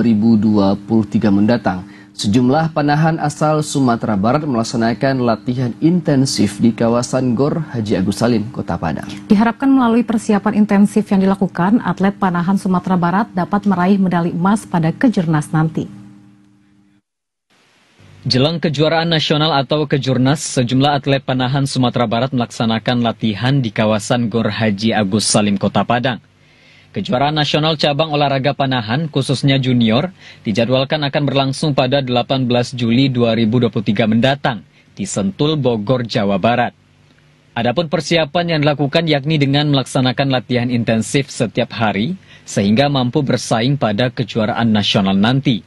2023 mendatang, sejumlah panahan asal Sumatera Barat melaksanakan latihan intensif di kawasan Gor Haji Agus Salim, Kota Padang. Diharapkan melalui persiapan intensif yang dilakukan, atlet panahan Sumatera Barat dapat meraih medali emas pada kejurnas nanti. Jelang kejuaraan nasional atau kejurnas, sejumlah atlet panahan Sumatera Barat melaksanakan latihan di kawasan Gor Haji Agus Salim, Kota Padang. Kejuaraan nasional cabang olahraga panahan, khususnya junior, dijadwalkan akan berlangsung pada 18 Juli 2023 mendatang di Sentul, Bogor, Jawa Barat. Adapun persiapan yang dilakukan yakni dengan melaksanakan latihan intensif setiap hari, sehingga mampu bersaing pada kejuaraan nasional nanti.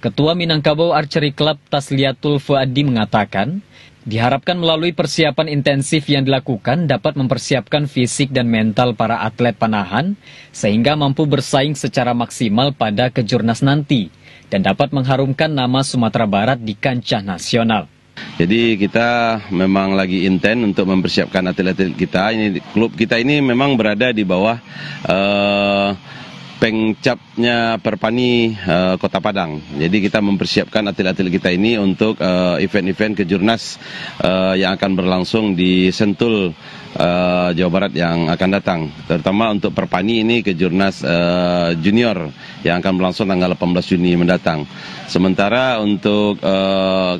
Ketua Minangkabau Archery Club Tasliatul Fuadi mengatakan, Diharapkan melalui persiapan intensif yang dilakukan dapat mempersiapkan fisik dan mental para atlet panahan sehingga mampu bersaing secara maksimal pada kejurnas nanti dan dapat mengharumkan nama Sumatera Barat di kancah nasional. Jadi kita memang lagi intent untuk mempersiapkan atlet-atlet kita. Ini klub kita ini memang berada di bawah uh, pengcapnya Perpani uh, Kota Padang. Jadi kita mempersiapkan atlet-atlet kita ini untuk eh, event-event uh, kejurnas uh, yang akan berlangsung di Sentul uh, Jawa Barat yang akan datang. Terutama untuk Perpani ini kejurnas uh, junior yang akan berlangsung tanggal 18 Juni mendatang. Sementara untuk uh,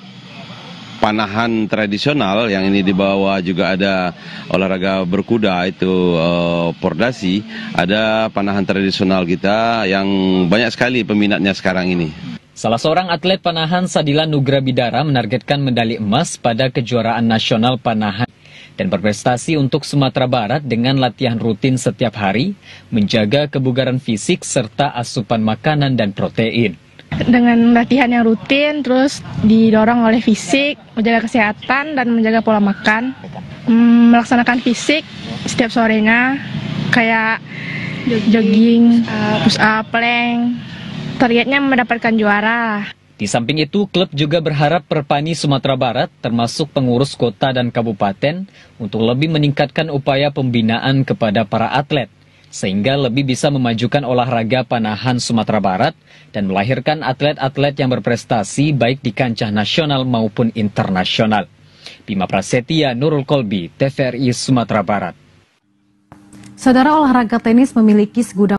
panahan tradisional yang ini dibawa juga ada olahraga berkuda itu uh, pordasi ada panahan tradisional kita yang banyak sekali peminatnya sekarang ini Salah seorang atlet panahan Sadila Nugra Bidara menargetkan medali emas pada kejuaraan nasional panahan dan berprestasi untuk Sumatera Barat dengan latihan rutin setiap hari, menjaga kebugaran fisik serta asupan makanan dan protein dengan latihan yang rutin, terus didorong oleh fisik, menjaga kesehatan dan menjaga pola makan, hmm, melaksanakan fisik setiap sorenya, kayak jogging, push up, plank. Targetnya mendapatkan juara. Di samping itu, klub juga berharap Perpani Sumatera Barat, termasuk pengurus kota dan kabupaten, untuk lebih meningkatkan upaya pembinaan kepada para atlet sehingga lebih bisa memajukan olahraga panahan Sumatera Barat dan melahirkan atlet-atlet yang berprestasi baik di kancah nasional maupun internasional. Bima Prasetya, Nurul Kolbi, TVRI Sumatera Barat. Saudara olahraga tenis memiliki segudang